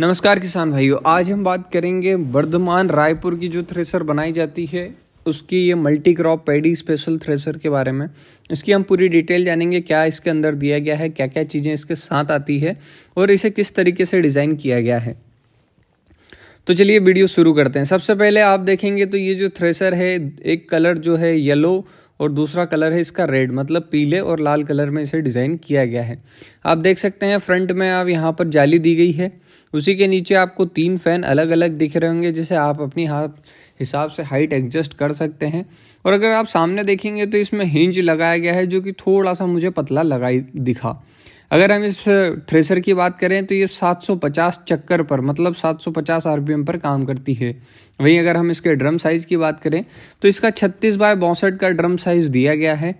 नमस्कार किसान भाइयों आज हम बात करेंगे वर्धमान रायपुर की जो थ्रेसर बनाई जाती है उसकी ये multi crop paddy special thresher के बारे में इसकी हम पूरी डिटेल जानेंगे क्या इसके अंदर दिया गया है क्या क्या चीज़ें इसके साथ आती है और इसे किस तरीके से डिज़ाइन किया गया है तो चलिए वीडियो शुरू करते हैं सबसे पहले आप देखेंगे तो ये जो थ्रेसर है एक कलर जो है येलो और दूसरा कलर है इसका रेड मतलब पीले और लाल कलर में इसे डिज़ाइन किया गया है आप देख सकते हैं फ्रंट में आप यहाँ पर जाली दी गई है उसी के नीचे आपको तीन फैन अलग अलग दिख रहे होंगे जिसे आप अपनी हाथ हिसाब से हाइट एडजस्ट कर सकते हैं और अगर आप सामने देखेंगे तो इसमें हिंज लगाया गया है जो कि थोड़ा सा मुझे पतला लगाई दिखा अगर हम इस थ्रेसर की बात करें तो ये 750 चक्कर पर मतलब 750 आरपीएम पर काम करती है वहीं अगर हम इसके ड्रम साइज़ की बात करें तो इसका 36 बाय बासठ का ड्रम साइज़ दिया गया है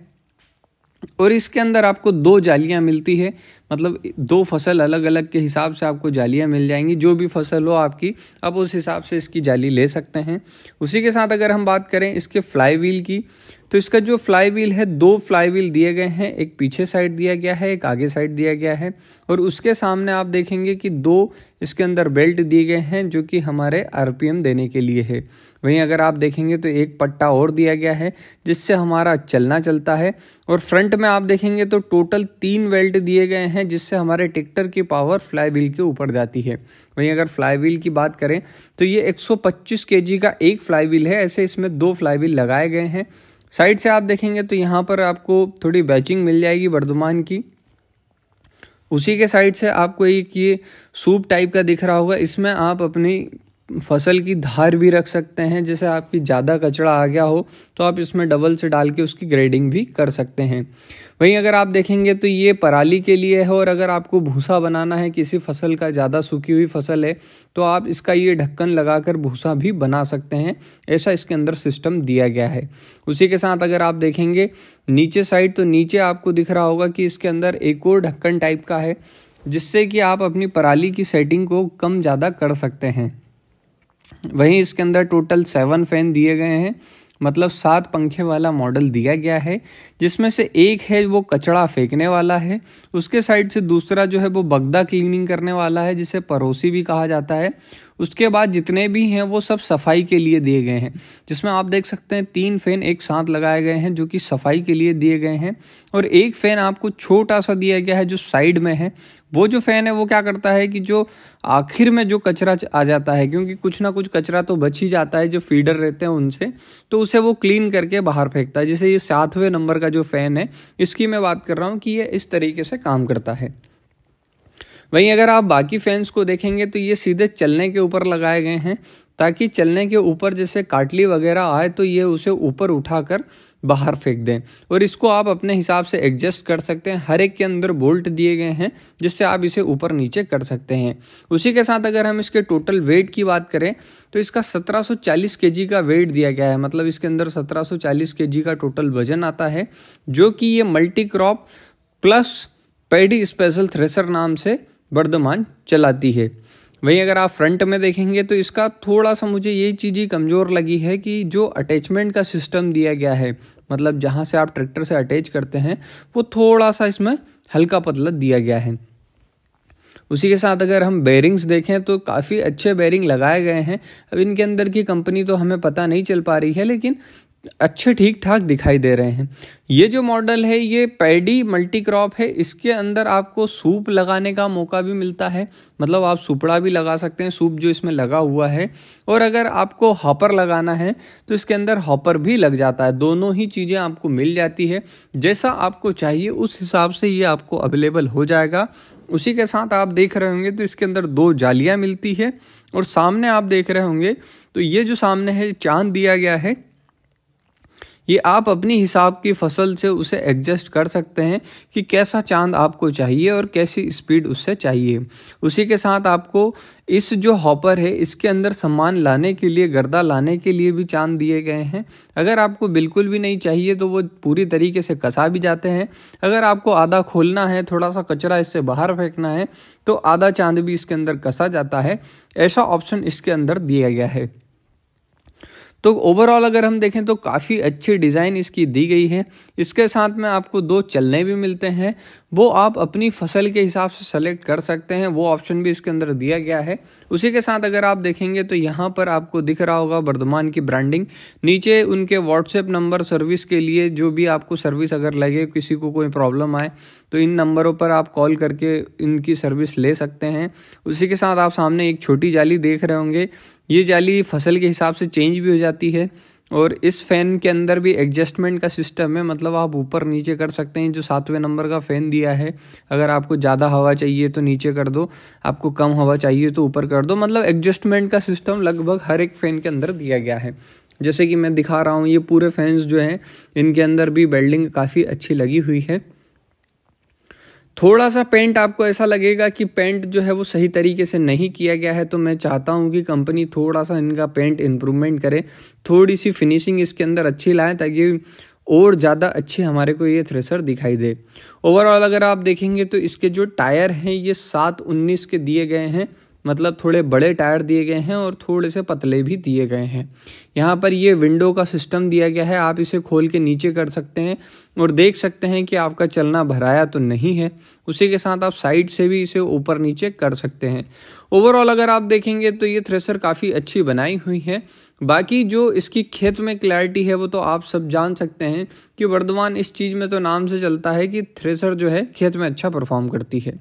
और इसके अंदर आपको दो जालियां मिलती है मतलब दो फसल अलग अलग के हिसाब से आपको जालियां मिल जाएंगी जो भी फसल हो आपकी आप उस हिसाब से इसकी जाली ले सकते हैं उसी के साथ अगर हम बात करें इसके फ्लाई व्हील की तो इसका जो फ्लाई व्हील है दो फ्लाई व्हील दिए गए हैं एक पीछे साइड दिया गया है एक आगे साइड दिया गया है और उसके सामने आप देखेंगे कि दो इसके अंदर बेल्ट दिए गए हैं जो कि हमारे आर देने के लिए है वहीं अगर आप देखेंगे तो एक पट्टा और दिया गया है जिससे हमारा चलना चलता है और फ्रंट में आप देखेंगे तो टोटल तीन वेल्ट दिए गए हैं जिससे हमारे ट्रैक्टर की पावर फ्लाई व्हील के ऊपर जाती है वहीं अगर फ्लाई व्हील की बात करें तो ये 125 केजी का एक फ्लाई व्हील है ऐसे इसमें दो फ्लाई व्हील लगाए गए हैं साइड से आप देखेंगे तो यहाँ पर आपको थोड़ी बैचिंग मिल जाएगी वर्धमान की उसी के साइड से आपको एक ये सूप टाइप का दिख रहा होगा इसमें आप अपनी फसल की धार भी रख सकते हैं जैसे आपकी ज़्यादा कचड़ा आ गया हो तो आप इसमें डबल से डाल के उसकी ग्रेडिंग भी कर सकते हैं वहीं अगर आप देखेंगे तो ये पराली के लिए है और अगर आपको भूसा बनाना है किसी फसल का ज़्यादा सूखी हुई फसल है तो आप इसका ये ढक्कन लगाकर भूसा भी बना सकते हैं ऐसा इसके अंदर सिस्टम दिया गया है उसी के साथ अगर आप देखेंगे नीचे साइड तो नीचे आपको दिख रहा होगा कि इसके अंदर एक और ढक्कन टाइप का है जिससे कि आप अपनी पराली की सेटिंग को कम ज़्यादा कर सकते हैं वहीं इसके अंदर टोटल सेवन फैन दिए गए हैं मतलब सात पंखे वाला मॉडल दिया गया है जिसमें से एक है वो कचड़ा फेंकने वाला है उसके साइड से दूसरा जो है वो बगदा क्लीनिंग करने वाला है जिसे पड़ोसी भी कहा जाता है उसके बाद जितने भी हैं वो सब सफाई के लिए दिए गए हैं जिसमें आप देख सकते हैं तीन फैन एक साथ लगाए गए हैं जो कि सफाई के लिए दिए गए हैं और एक फैन आपको छोटा सा दिया गया है जो साइड में है वो जो फैन है वो क्या करता है कि जो आखिर में जो कचरा आ जाता है क्योंकि कुछ ना कुछ कचरा तो बच ही जाता है जो फीडर रहते हैं उनसे तो उसे वो क्लीन करके बाहर फेंकता है जैसे ये सातवें नंबर का जो फैन है इसकी मैं बात कर रहा हूँ कि ये इस तरीके से काम करता है वहीं अगर आप बाकी फैंस को देखेंगे तो ये सीधे चलने के ऊपर लगाए गए हैं ताकि चलने के ऊपर जैसे काटली वगैरह आए तो ये उसे ऊपर उठाकर बाहर फेंक दें और इसको आप अपने हिसाब से एडजस्ट कर सकते हैं हर एक के अंदर बोल्ट दिए गए हैं जिससे आप इसे ऊपर नीचे कर सकते हैं उसी के साथ अगर हम इसके टोटल वेट की बात करें तो इसका 1740 केजी का वेट दिया गया है मतलब इसके अंदर 1740 केजी का टोटल वजन आता है जो कि ये multi crop plus paddy special thresher नाम से वर्धमान चलाती है वहीं अगर आप फ्रंट में देखेंगे तो इसका थोड़ा सा मुझे ये चीज़ ही कमज़ोर लगी है कि जो अटैचमेंट का सिस्टम दिया गया है मतलब जहाँ से आप ट्रैक्टर से अटैच करते हैं वो थोड़ा सा इसमें हल्का पतला दिया गया है उसी के साथ अगर हम बेरिंग्स देखें तो काफ़ी अच्छे बेरिंग लगाए गए हैं अब इनके अंदर की कंपनी तो हमें पता नहीं चल पा रही है लेकिन अच्छे ठीक ठाक दिखाई दे रहे हैं ये जो मॉडल है ये पैडी मल्टी क्रॉप है इसके अंदर आपको सूप लगाने का मौका भी मिलता है मतलब आप सुपड़ा भी लगा सकते हैं सूप जो इसमें लगा हुआ है और अगर आपको हॉपर लगाना है तो इसके अंदर हॉपर भी लग जाता है दोनों ही चीज़ें आपको मिल जाती है जैसा आपको चाहिए उस हिसाब से ये आपको अवेलेबल हो जाएगा उसी के साथ आप देख रहे होंगे तो इसके अंदर दो जालियाँ मिलती है और सामने आप देख रहे होंगे तो ये जो सामने है चांद दिया गया है ये आप अपने हिसाब की फसल से उसे एडजस्ट कर सकते हैं कि कैसा चांद आपको चाहिए और कैसी स्पीड उससे चाहिए उसी के साथ आपको इस जो हॉपर है इसके अंदर सामान लाने के लिए गर्दा लाने के लिए भी चांद दिए गए हैं अगर आपको बिल्कुल भी नहीं चाहिए तो वो पूरी तरीके से कसा भी जाते हैं अगर आपको आधा खोलना है थोड़ा सा कचरा इससे बाहर फेंकना है तो आधा चांद भी इसके अंदर कसा जाता है ऐसा ऑप्शन इसके अंदर दिया गया है तो ओवरऑल अगर हम देखें तो काफ़ी अच्छी डिज़ाइन इसकी दी गई है इसके साथ में आपको दो चलने भी मिलते हैं वो आप अपनी फसल के हिसाब से सेलेक्ट कर सकते हैं वो ऑप्शन भी इसके अंदर दिया गया है उसी के साथ अगर आप देखेंगे तो यहाँ पर आपको दिख रहा होगा वर्धमान की ब्रांडिंग नीचे उनके व्हाट्सएप नंबर सर्विस के लिए जो भी आपको सर्विस अगर लगे किसी को कोई प्रॉब्लम आए तो इन नंबरों पर आप कॉल करके इनकी सर्विस ले सकते हैं उसी के साथ आप सामने एक छोटी जाली देख रहे होंगे ये जाली फसल के हिसाब से चेंज भी हो जाती है और इस फ़ैन के अंदर भी एडजस्टमेंट का सिस्टम है मतलब आप ऊपर नीचे कर सकते हैं जो सातवें नंबर का फ़ैन दिया है अगर आपको ज़्यादा हवा चाहिए तो नीचे कर दो आपको कम हवा चाहिए तो ऊपर कर दो मतलब एडजस्टमेंट का सिस्टम लगभग हर एक फ़ैन के अंदर दिया गया है जैसे कि मैं दिखा रहा हूँ ये पूरे फैंस जो हैं इनके अंदर भी बेल्डिंग काफ़ी अच्छी लगी हुई है थोड़ा सा पेंट आपको ऐसा लगेगा कि पेंट जो है वो सही तरीके से नहीं किया गया है तो मैं चाहता हूँ कि कंपनी थोड़ा सा इनका पेंट इम्प्रूवमेंट करे थोड़ी सी फिनिशिंग इसके अंदर अच्छी लाए ताकि और ज़्यादा अच्छे हमारे को ये थ्रेसर दिखाई दे ओवरऑल अगर आप देखेंगे तो इसके जो टायर हैं ये सात उन्नीस के दिए गए हैं मतलब थोड़े बड़े टायर दिए गए हैं और थोड़े से पतले भी दिए गए हैं यहाँ पर ये विंडो का सिस्टम दिया गया है आप इसे खोल के नीचे कर सकते हैं और देख सकते हैं कि आपका चलना भराया तो नहीं है उसी के साथ आप साइड से भी इसे ऊपर नीचे कर सकते हैं ओवरऑल अगर आप देखेंगे तो ये थ्रेसर काफ़ी अच्छी बनाई हुई है बाकी जो इसकी खेत में क्लैरिटी है वो तो आप सब जान सकते हैं कि वर्धमान इस चीज़ में तो नाम से चलता है कि थ्रेसर जो है खेत में अच्छा परफॉर्म करती है